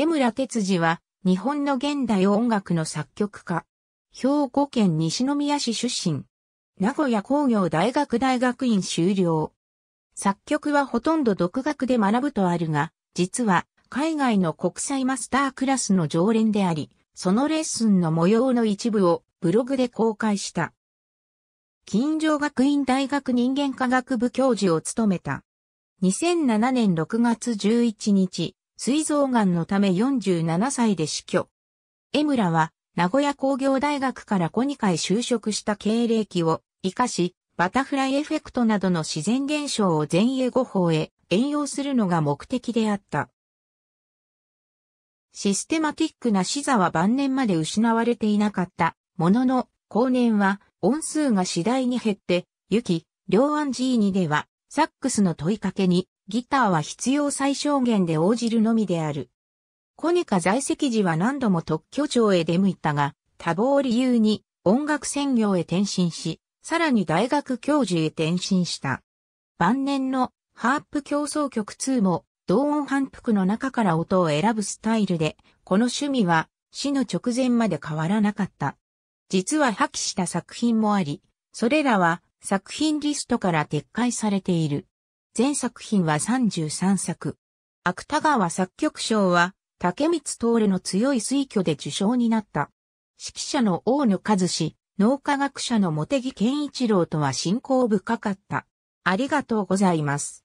江村哲司は、日本の現代音楽の作曲家。兵庫県西宮市出身。名古屋工業大学大学院修了。作曲はほとんど独学で学ぶとあるが、実は海外の国際マスタークラスの常連であり、そのレッスンの模様の一部をブログで公開した。金城学院大学人間科学部教授を務めた。2007年6月11日、膵臓癌のため47歳で死去。江村は、名古屋工業大学からニカへ就職した経歴を活かし、バタフライエフェクトなどの自然現象を前衛語法へ援用するのが目的であった。システマティックな死座は晩年まで失われていなかった。ものの、後年は音数が次第に減って、ゆき、両安 G2 では、サックスの問いかけに、ギターは必要最小限で応じるのみである。コニカ在籍時は何度も特許庁へ出向いたが、多忙を理由に音楽専業へ転身し、さらに大学教授へ転身した。晩年のハープ競争曲2も同音反復の中から音を選ぶスタイルで、この趣味は死の直前まで変わらなかった。実は破棄した作品もあり、それらは作品リストから撤回されている。全作品は33作。芥川作曲賞は、竹光徹の強い推挙で受賞になった。指揮者の大野和志、脳科学者の茂木健一郎とは信仰深かった。ありがとうございます。